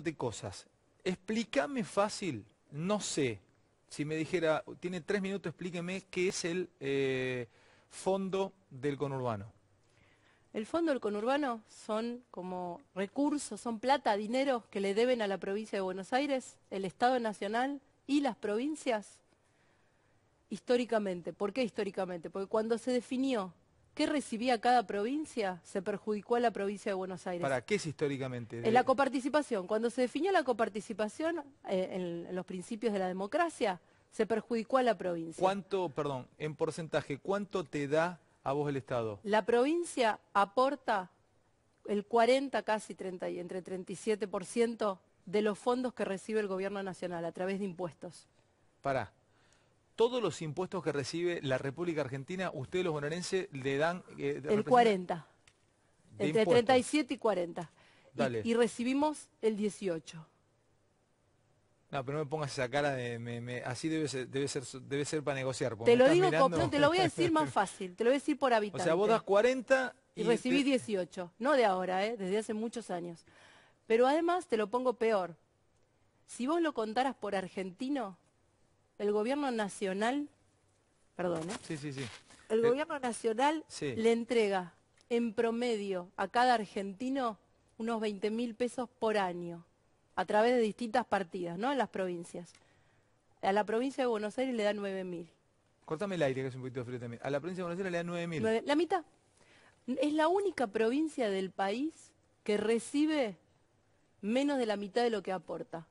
de cosas. Explícame fácil, no sé. Si me dijera, tiene tres minutos, explíqueme qué es el eh, fondo del conurbano. El fondo del conurbano son como recursos, son plata, dinero que le deben a la provincia de Buenos Aires, el Estado Nacional y las provincias históricamente. ¿Por qué históricamente? Porque cuando se definió ¿Qué recibía cada provincia? Se perjudicó a la provincia de Buenos Aires. ¿Para qué es históricamente? En la coparticipación. Cuando se definió la coparticipación eh, en, los principios de la democracia, se perjudicó a la provincia. ¿Cuánto, perdón, en porcentaje, cuánto te da a vos el Estado? La provincia aporta el 40, casi 30, entre 37% de los fondos que recibe el gobierno nacional a través de impuestos. Para todos los impuestos que recibe la República Argentina, ustedes los bonaerenses le dan... Eh, el 40, entre 37 y 40. Y, recibimos el 18. No, pero no me pongas esa cara de... así debe ser, debe ser, para negociar. Te lo digo, te lo voy a decir más fácil, te lo voy a decir por habitante. O sea, vos das 40... Y, y recibí 18, no de ahora, eh, desde hace muchos años. Pero además te lo pongo peor. Si vos lo contaras por argentino, el gobierno nacional, perdón, ¿eh? el eh, nacional le entrega en promedio a cada argentino unos 20 mil pesos por año, a través de distintas partidas, ¿no? En las provincias. A la provincia de Buenos Aires le da 9.000. mil. Cortame el aire, que es un poquito frío también. A la provincia de Buenos Aires le da 9 mil. La mitad. Es la única provincia del país que recibe menos de la mitad de lo que aporta.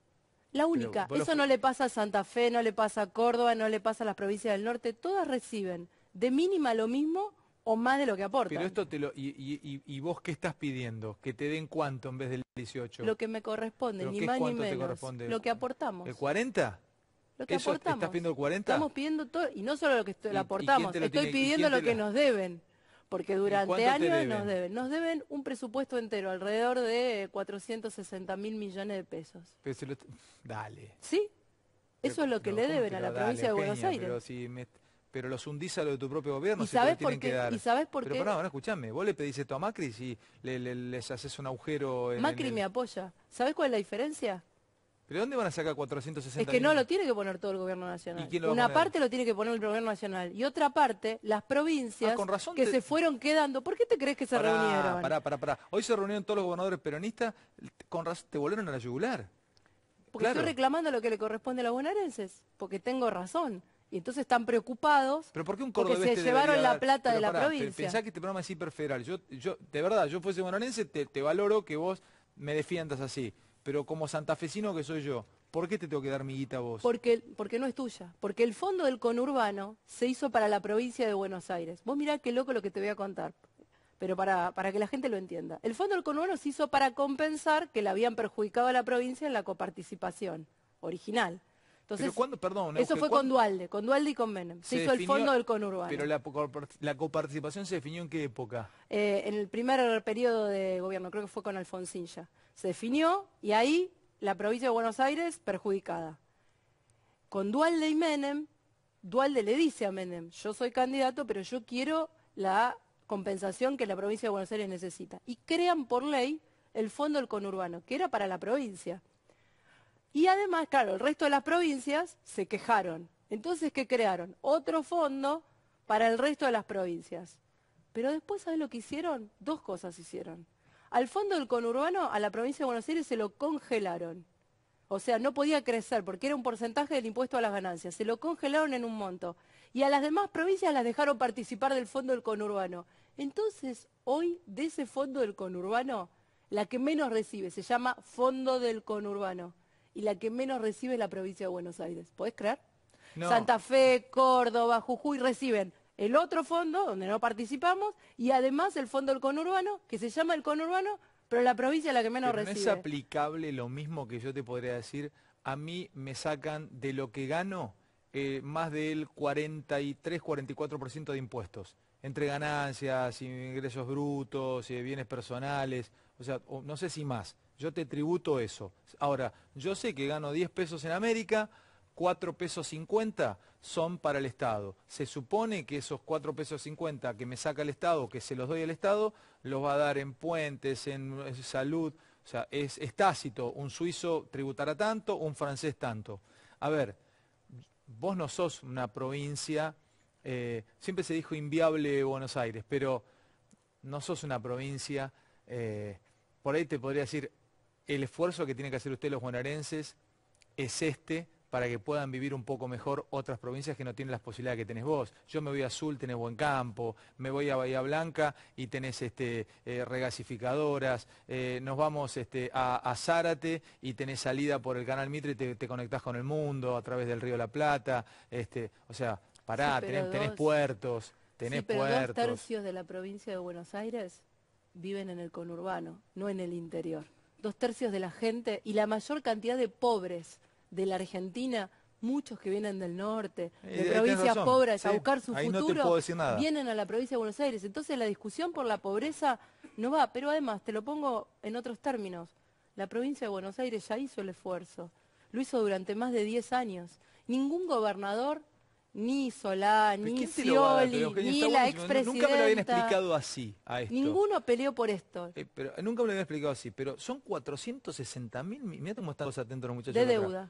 La única. Eso no le pasa a Santa Fe, no le pasa a Córdoba, no le pasa a las provincias del norte. Todas reciben de mínima lo mismo o más de lo que aportan. Pero esto te lo... ¿Y, vos qué estás pidiendo? ¿Que te den cuánto en vez del 18? Lo que me corresponde, ni más ni menos. Lo que aportamos. ¿El 40? Lo que aportamos. ¿Estás pidiendo el 40? Estamos pidiendo todo, y no solo lo que aportamos, estoy pidiendo lo que nos deben porque durante años nos deben. Nos deben un presupuesto entero, alrededor de 460 mil millones de pesos. dale. Sí, eso es lo que le deben a la provincia de Buenos Aires. Pero, los hundís a lo de tu propio gobierno, ¿Y sabes por qué? ¿Y sabes por qué? Pero no, escuchame, vos le pedís esto a Macri si les haces un agujero Macri me apoya. ¿Sabés cuál es la diferencia? ¿Pero dónde van a sacar 460 Es que no lo tiene que poner todo el gobierno nacional. Una parte lo tiene que poner el gobierno nacional y otra parte las provincias ah, que se fueron quedando. ¿Por qué te crees que se reunieron? Pará, pará, pará. Hoy se reunieron todos los gobernadores peronistas, te- con te volvieron a la yugular. Porque estoy reclamando lo que le corresponde a los bonaerenses, porque tengo razón. Y entonces están preocupados Pero porque se llevaron la plata de la provincia. Pensá que este programa es hiperfederal. Yo, yo, de verdad, yo fuese bonaerense, te valoro que vos me defiendas así pero como santafesino que soy yo, ¿por qué te tengo que dar mi guita a vos? Porque, porque no es tuya, porque el fondo del conurbano se hizo para la provincia de Buenos Aires. Vos mirá qué loco lo que te voy a contar, pero para, que la gente lo entienda. El fondo del conurbano se hizo para compensar que le habían perjudicado a la provincia en la coparticipación original. Entonces, pero cuando, perdón, eso fue con Dualde, con Dualde y con Menem. Se, hizo el fondo del conurbano. Pero la, coparticipación se definió en qué época? Eh, en el primer periodo de gobierno, creo que fue con Alfonsín ya se definió y ahí la provincia de Buenos Aires perjudicada. Con Dualde y Menem, Dualde le dice a Menem, yo soy candidato, pero yo quiero la compensación que la provincia de Buenos Aires necesita. Y crean por ley el fondo del conurbano, que era para la provincia. Y además, claro, el resto de las provincias se quejaron. Entonces, ¿qué crearon? Otro fondo para el resto de las provincias. Pero después, ¿sabes lo que hicieron? Dos cosas hicieron. Al fondo del conurbano, a la provincia de Buenos Aires se lo congelaron. O sea, no podía crecer porque era un porcentaje del impuesto a las ganancias. Se lo congelaron en un monto. Y a las demás provincias las dejaron participar del fondo del conurbano. Entonces, hoy, de ese fondo del conurbano, la que menos recibe se llama fondo del conurbano. Y la que menos recibe es la provincia de Buenos Aires. ¿Puedes creer? Santa Fe, Córdoba, Jujuy reciben el otro fondo, donde no participamos, y además el fondo del conurbano, que se llama el conurbano, pero la provincia es la que menos pero no ¿Es aplicable lo mismo que yo te podría decir? A mí me sacan de lo que gano eh, más del 43-44% de impuestos, entre ganancias, ingresos brutos, y eh, bienes personales, o sea, no sé si más. Yo te tributo eso. Ahora, yo sé que gano 10 pesos en América, 4 pesos 50 son para el Estado. Se supone que esos 4 pesos 50 que me saca el Estado, que se los doy al Estado, los va a dar en puentes, en salud. O sea, es, tácito. Un suizo tributará tanto, un francés tanto. A ver, vos no sos una provincia, eh, siempre se dijo inviable Buenos Aires, pero no sos una provincia, eh, por ahí te podría decir, el esfuerzo que tiene que hacer usted los bonaerenses es este para que puedan vivir un poco mejor otras provincias que no tienen las posibilidades que tenés vos. Yo me voy a Azul, tenés buen campo, me voy a Bahía Blanca y tenés este, eh, regasificadoras, eh, nos vamos este, a, Zárate y tenés salida por el Canal Mitre y te, conectás con el mundo a través del Río La Plata, este, o sea, pará, tenés, puertos, tenés pero puertos. Dos tercios de la provincia de Buenos Aires viven en el conurbano, no en el interior. Dos tercios de la gente y la mayor cantidad de pobres de la Argentina, muchos que vienen del norte, eh, de eh, provincias pobres, a buscar su futuro, vienen a la provincia de Buenos Aires. Entonces la discusión por la pobreza no va, pero además, te lo pongo en otros términos, la provincia de Buenos Aires ya hizo el esfuerzo, lo hizo durante más de 10 años. Ningún gobernador ni Solá, ni Scioli, ni la expresidenta. Nunca me lo habían explicado así a esto. Ninguno peleó por esto. Eh, pero, nunca me lo habían explicado así, pero son 460 mil, mirá cómo están los atentos los muchachos. De deuda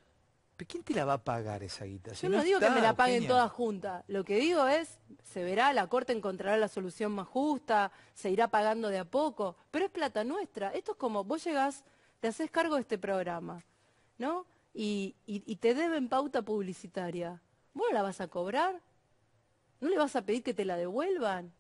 quién te la va a pagar esa guita? Yo no, digo que me la paguen todas juntas. Lo que digo es, se verá, la Corte encontrará la solución más justa, se irá pagando de a poco, pero es plata nuestra. Esto es como, vos llegás, te haces cargo de este programa, ¿no? Y, y te deben pauta publicitaria. ¿Vos la vas a cobrar? ¿No le vas a pedir que te la devuelvan?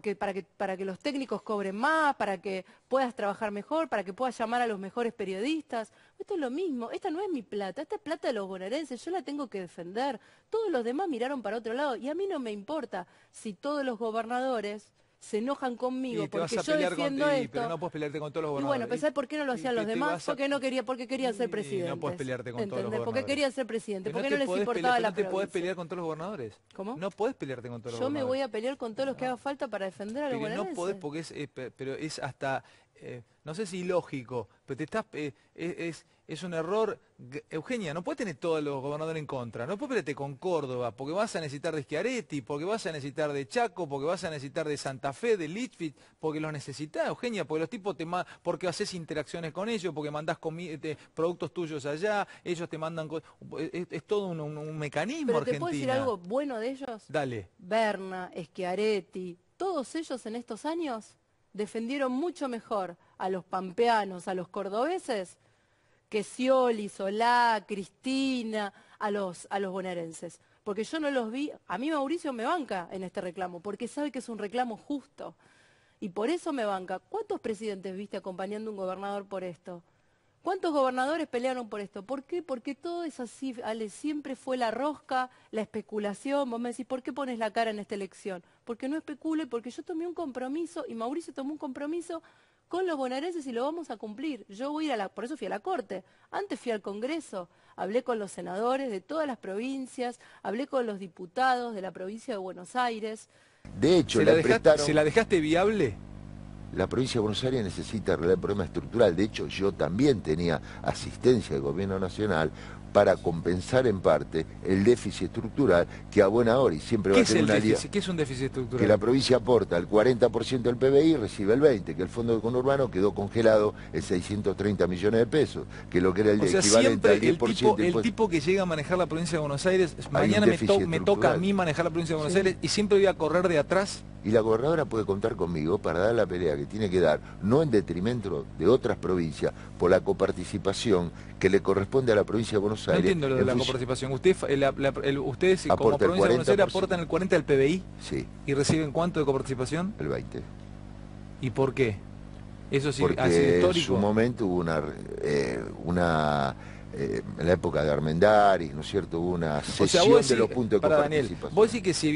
para que, para que los técnicos cobren más, para que puedas trabajar mejor, para que puedas llamar a los mejores periodistas. Esto es lo mismo, esta no es mi plata, esta es plata de los bonaerenses, yo la tengo que defender. Todos los demás miraron para otro lado y a mí no me importa si todos los gobernadores se enojan conmigo porque yo defiendo y, esto. Pero no puedes pelearte con todos los gobernadores. Y bueno, pensar por qué no lo hacían los demás, porque no quería, porque querían ser presidente. No puedes pelearte con todos los gobernadores. Porque querían ser presidente, porque no, no les importaba pelear, la No te podés pelear con todos los gobernadores. ¿Cómo? No puedes pelearte con todos los gobernadores. Yo me voy a pelear con todos los que haga falta para defender a los gobernadores No puedes porque es, eh, pero es hasta eh, no sé si lógico, pero te estás, eh, es, es un error. Eugenia, no puedes tener todos los gobernadores en contra, no puedes pelearte con Córdoba, porque vas a necesitar de Schiaretti, porque vas a necesitar de Chaco, porque vas a necesitar de Santa Fe, de Litfit, porque los necesitas, Eugenia, porque los tipos te porque haces interacciones con ellos, porque mandás eh, productos tuyos allá, ellos te mandan es, todo un, mecanismo ¿Pero argentino. ¿Te puedo decir algo bueno de ellos? Dale. Berna, Schiaretti, todos ellos en estos años defendieron mucho mejor a los pampeanos, a los cordobeses, que Scioli, Solá, Cristina, a los, a los bonaerenses. Porque yo no los vi, a mí Mauricio me banca en este reclamo, porque sabe que es un reclamo justo. Y por eso me banca. ¿Cuántos presidentes viste acompañando a un gobernador por esto? ¿Cuántos gobernadores pelearon por esto? ¿Por qué? Porque todo es así, siempre fue la rosca, la especulación. Vos me decís, ¿por qué pones la cara en esta elección? Porque no especule, porque yo tomé un compromiso y Mauricio tomó un compromiso con los bonaerenses y lo vamos a cumplir. Yo voy a ir a la, por eso fui a la Corte, antes fui al Congreso, hablé con los senadores de todas las provincias, hablé con los diputados de la provincia de Buenos Aires. De hecho, ¿se la dejaste viable? la provincia de Buenos Aires necesita arreglar el problema estructural. De hecho, yo también tenía asistencia del gobierno nacional para compensar en parte el déficit estructural que a buena hora y siempre va a tener una déficit? ¿Qué es un déficit estructural? Que la provincia aporta el 40% del PBI y recibe el 20%, que el Fondo de Conurbano quedó congelado en 630 millones de pesos, que lo que era el equivalente al 10%. El tipo, el tipo que llega a manejar la provincia de Buenos Aires, mañana me, toca a mí manejar la provincia de Buenos Aires y siempre voy a correr de atrás y la gobernadora puede contar conmigo para dar la pelea que tiene que dar, no en detrimento de otras provincias, por la coparticipación que le corresponde a la provincia de Buenos no entiendo lo de la coparticipación. Usted, eh, ustedes como provincia de Buenos Aires aportan el 40% al PBI. Sí. ¿Y reciben cuánto de coparticipación? El 20. ¿Y por qué? Eso sí, Porque sido histórico. En su momento hubo una, eh, una en eh, la época de Armendáriz, ¿no es cierto? Hubo una cesión o sea, de los puntos de coparticipación. vos decís que si